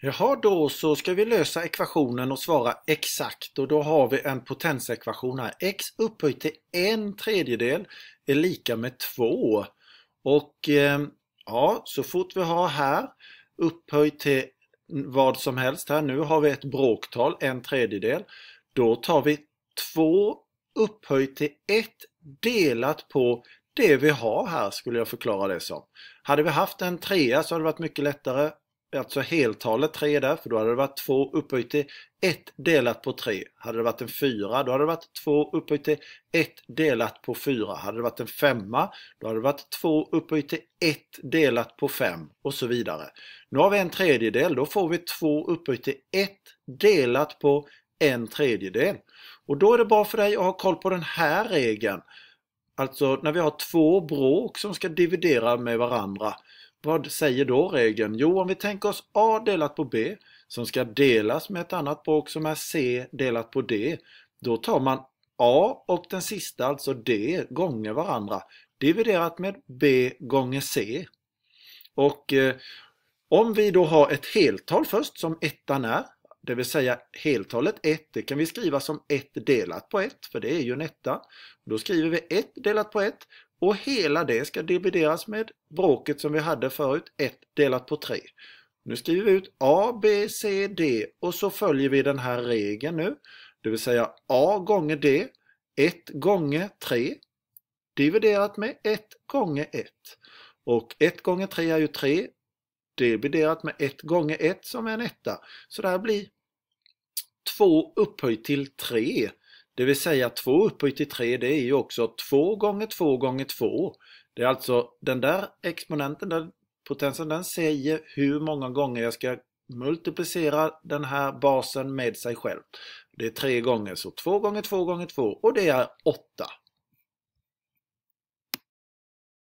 Jaha, då så ska vi lösa ekvationen och svara exakt och då har vi en potensekvation här. x upphöjt till en tredjedel är lika med 2. Och eh, ja, så fort vi har här upphöjt till vad som helst här, nu har vi ett bråktal, en tredjedel, då tar vi 2 upphöjt till 1 delat på det vi har här skulle jag förklara det som. Hade vi haft en trea så hade det varit mycket lättare alltså heltalet 3 där, för då hade det varit 2 upphöjt till 1 delat på 3. Hade det varit en 4, då hade det varit 2 upphöjt till 1 delat på 4. Hade det varit en 5, då hade det varit 2 upphöjt till 1 delat på 5 och så vidare. Nu har vi en tredjedel, då får vi 2 upphöjt till 1 delat på en tredjedel. Och då är det bra för dig att ha koll på den här regeln. Alltså när vi har två bråk som ska dividera med varandra vad säger då regeln? Jo, om vi tänker oss A delat på B som ska delas med ett annat bråk som är C delat på D. Då tar man A och den sista, alltså D, gånger varandra dividerat med B gånger C. Och eh, om vi då har ett heltal först som ettan är, det vill säga heltalet 1, det kan vi skriva som 1 delat på 1, för det är ju en etta. Då skriver vi 1 delat på 1 och hela det ska divideras med bråket som vi hade förut, 1 delat på 3. Nu skriver vi ut A, B, C, D och så följer vi den här regeln nu. Det vill säga A gånger D, 1 gånger 3 dividerat med 1 gånger 1. Och 1 gånger 3 är ju 3 dividerat med 1 gånger 1 som är en etta. Så det här blir 2 upphöjt till 3 det vill säga 2 upphöjt till 3 det är ju också 2 gånger 2 gånger 2. Det är alltså den där exponenten, den potensen, den säger hur många gånger jag ska multiplicera den här basen med sig själv. Det är 3 gånger, så 2 gånger 2 gånger 2 och det är 8.